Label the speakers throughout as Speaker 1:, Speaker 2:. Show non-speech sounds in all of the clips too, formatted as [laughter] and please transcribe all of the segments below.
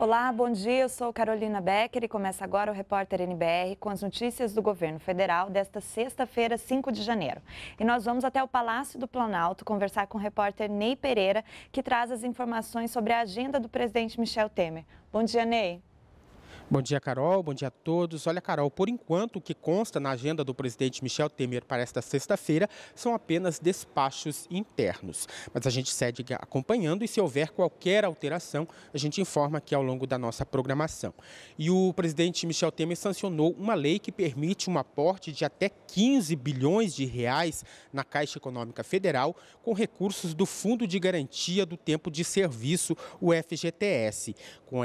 Speaker 1: Olá, bom dia. Eu sou Carolina Becker e começa agora o Repórter NBR com as notícias do governo federal desta sexta-feira, 5 de janeiro. E nós vamos até o Palácio do Planalto conversar com o repórter Ney Pereira, que traz as informações sobre a agenda do presidente Michel Temer. Bom dia, Ney.
Speaker 2: Bom dia, Carol. Bom dia a todos. Olha, Carol, por enquanto, o que consta na agenda do presidente Michel Temer para esta sexta-feira são apenas despachos internos. Mas a gente segue acompanhando e, se houver qualquer alteração, a gente informa aqui ao longo da nossa programação. E o presidente Michel Temer sancionou uma lei que permite um aporte de até 15 bilhões de reais na Caixa Econômica Federal com recursos do Fundo de Garantia do Tempo de Serviço, o FGTS.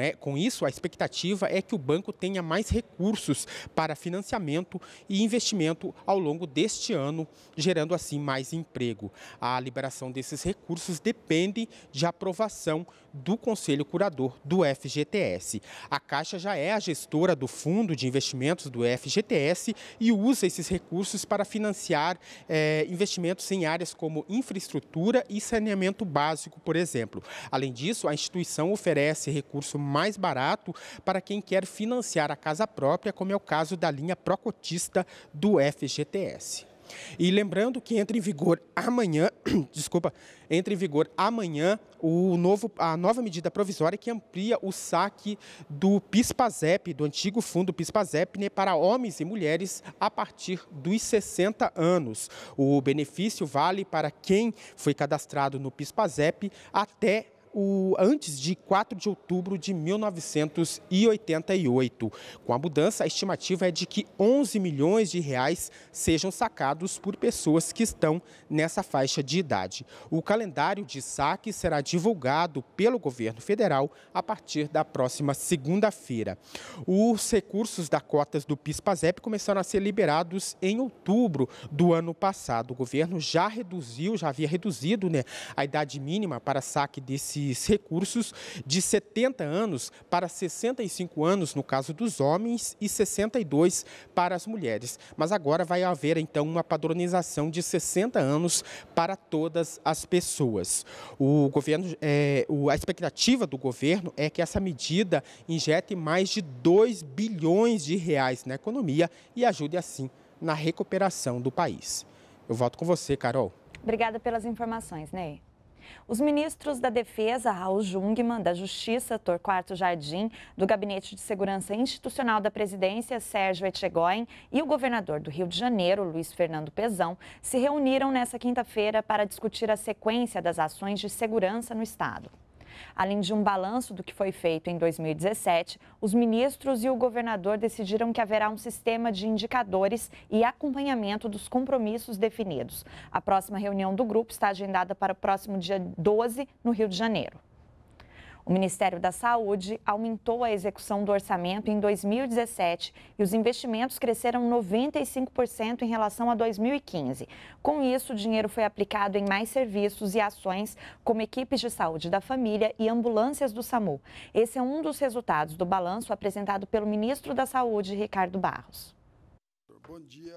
Speaker 2: É, com isso, a expectativa é que o banco tenha mais recursos para financiamento e investimento ao longo deste ano, gerando assim mais emprego. A liberação desses recursos depende de aprovação do Conselho Curador do FGTS. A Caixa já é a gestora do Fundo de Investimentos do FGTS e usa esses recursos para financiar é, investimentos em áreas como infraestrutura e saneamento básico, por exemplo. Além disso, a instituição oferece recurso mais barato para quem quer financiar a casa própria, como é o caso da linha Procotista do FGTS. E lembrando que entra em vigor amanhã, [clears throat] desculpa, entra em vigor amanhã o novo, a nova medida provisória que amplia o saque do PISPAZEP, do antigo fundo PISPAZEP, né, para homens e mulheres a partir dos 60 anos. O benefício vale para quem foi cadastrado no PISPAZEP até o, antes de 4 de outubro de 1988. Com a mudança, a estimativa é de que 11 milhões de reais sejam sacados por pessoas que estão nessa faixa de idade. O calendário de saque será divulgado pelo governo federal a partir da próxima segunda-feira. Os recursos da cotas do PIS/PASEP começaram a ser liberados em outubro do ano passado. O governo já reduziu, já havia reduzido né, a idade mínima para saque desse esses recursos de 70 anos para 65 anos no caso dos homens e 62 para as mulheres. Mas agora vai haver então uma padronização de 60 anos para todas as pessoas. O governo, é, a expectativa do governo é que essa medida injete mais de 2 bilhões de reais na economia e ajude assim na recuperação do país. Eu volto com você, Carol.
Speaker 1: Obrigada pelas informações, Ney. Os ministros da Defesa, Raul Jungmann, da Justiça, Torquato Jardim, do Gabinete de Segurança Institucional da Presidência, Sérgio Etchegóin, e o governador do Rio de Janeiro, Luiz Fernando Pezão, se reuniram nesta quinta-feira para discutir a sequência das ações de segurança no Estado. Além de um balanço do que foi feito em 2017, os ministros e o governador decidiram que haverá um sistema de indicadores e acompanhamento dos compromissos definidos. A próxima reunião do grupo está agendada para o próximo dia 12, no Rio de Janeiro. O Ministério da Saúde aumentou a execução do orçamento em 2017 e os investimentos cresceram 95% em relação a 2015. Com isso, o dinheiro foi aplicado em mais serviços e ações, como equipes de saúde da família e ambulâncias do SAMU. Esse é um dos resultados do balanço apresentado pelo ministro da Saúde, Ricardo Barros. Bom
Speaker 3: dia.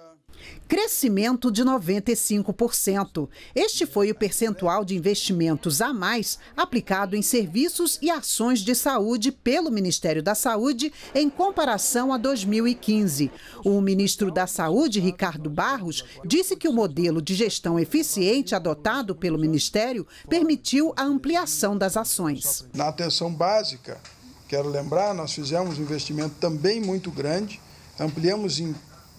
Speaker 3: Crescimento de 95%. Este foi o percentual de investimentos a mais aplicado em serviços e ações de saúde pelo Ministério da Saúde em comparação a 2015. O ministro da Saúde, Ricardo Barros, disse que o modelo de gestão eficiente adotado pelo Ministério permitiu a ampliação das ações. Na atenção básica, quero lembrar, nós fizemos um investimento também muito grande, ampliamos em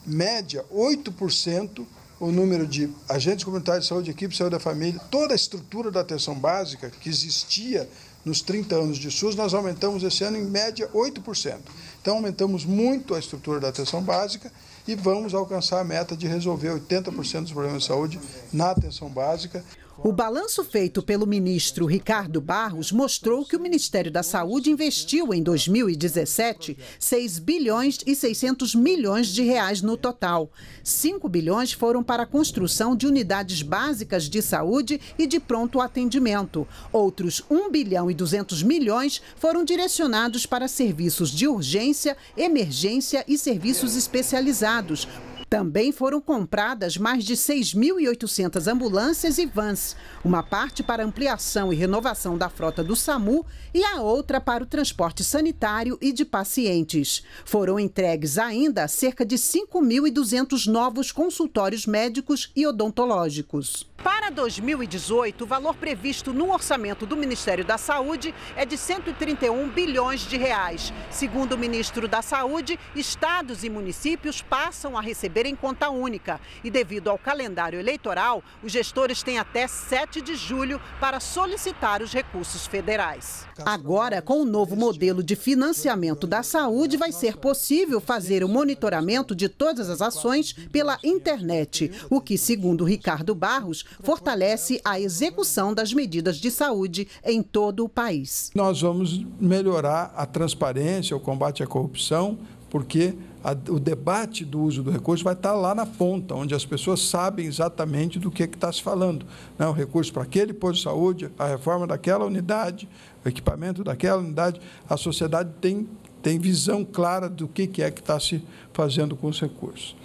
Speaker 3: média, 8%, o número de agentes comunitários de saúde, equipe de saúde da família, toda a estrutura da atenção básica que existia nos 30 anos de SUS, nós aumentamos esse ano em média 8%. Então aumentamos muito a estrutura da atenção básica e vamos alcançar a meta de resolver 80% dos problemas de saúde na atenção básica. O balanço feito pelo ministro Ricardo Barros mostrou que o Ministério da Saúde investiu em 2017 6 bilhões e 600 milhões de reais no total. 5 bilhões foram para a construção de unidades básicas de saúde e de pronto atendimento. Outros 1 bilhão e 200 milhões foram direcionados para serviços de urgência, emergência e serviços especializados, também foram compradas mais de 6.800 ambulâncias e vans, uma parte para ampliação e renovação da frota do SAMU e a outra para o transporte sanitário e de pacientes. Foram entregues ainda cerca de 5.200 novos consultórios médicos e odontológicos. Para 2018, o valor previsto no orçamento do Ministério da Saúde é de 131 bilhões de reais. Segundo o ministro da Saúde, estados e municípios passam a receber em conta única. E devido ao calendário eleitoral, os gestores têm até 7 de julho para solicitar os recursos federais. Agora, com o novo modelo de financiamento da saúde, vai ser possível fazer o monitoramento de todas as ações pela internet, o que, segundo Ricardo Barros, fortalece a execução das medidas de saúde em todo o país. Nós vamos melhorar a transparência, o combate à corrupção, porque a, o debate do uso do recurso vai estar lá na ponta, onde as pessoas sabem exatamente do que, é que está se falando. Né? O recurso para aquele posto de saúde, a reforma daquela unidade, o equipamento daquela unidade, a sociedade tem, tem visão clara do que, que é que está se fazendo com os recursos.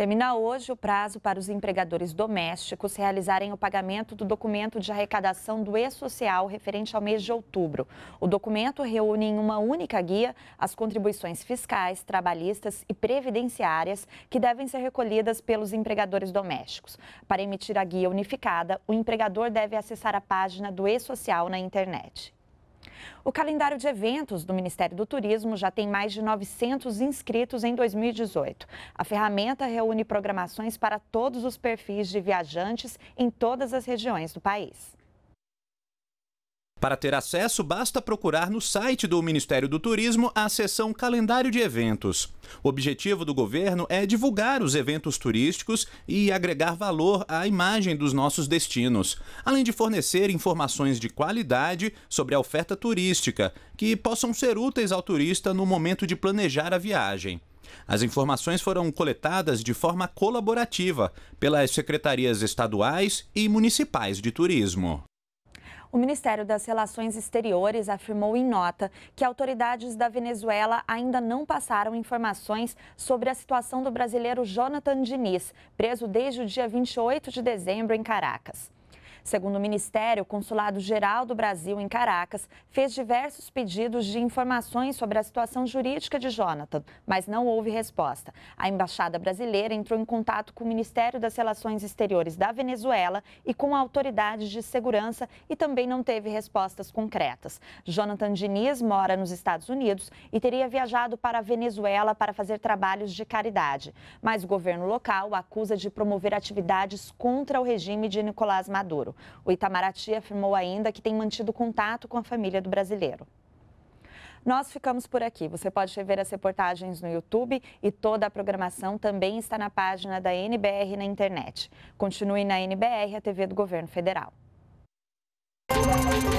Speaker 1: Termina hoje o prazo para os empregadores domésticos realizarem o pagamento do documento de arrecadação do E-Social referente ao mês de outubro. O documento reúne em uma única guia as contribuições fiscais, trabalhistas e previdenciárias que devem ser recolhidas pelos empregadores domésticos. Para emitir a guia unificada, o empregador deve acessar a página do E-Social na internet. O calendário de eventos do Ministério do Turismo já tem mais de 900 inscritos em 2018. A ferramenta reúne programações para todos os perfis de viajantes em todas as regiões do país.
Speaker 3: Para ter acesso, basta procurar no site do Ministério do Turismo a seção Calendário de Eventos. O objetivo do governo é divulgar os eventos turísticos e agregar valor à imagem dos nossos destinos, além de fornecer informações de qualidade sobre a oferta turística, que possam ser úteis ao turista no momento de planejar a viagem. As informações foram coletadas de forma colaborativa pelas secretarias estaduais e municipais de turismo.
Speaker 1: O Ministério das Relações Exteriores afirmou em nota que autoridades da Venezuela ainda não passaram informações sobre a situação do brasileiro Jonathan Diniz, preso desde o dia 28 de dezembro em Caracas. Segundo o Ministério, o Consulado-Geral do Brasil em Caracas fez diversos pedidos de informações sobre a situação jurídica de Jonathan, mas não houve resposta. A Embaixada Brasileira entrou em contato com o Ministério das Relações Exteriores da Venezuela e com autoridades de segurança e também não teve respostas concretas. Jonathan Diniz mora nos Estados Unidos e teria viajado para a Venezuela para fazer trabalhos de caridade. Mas o governo local acusa de promover atividades contra o regime de Nicolás Maduro. O Itamaraty afirmou ainda que tem mantido contato com a família do brasileiro. Nós ficamos por aqui. Você pode rever as reportagens no YouTube e toda a programação também está na página da NBR na internet. Continue na NBR, a TV do Governo Federal. Música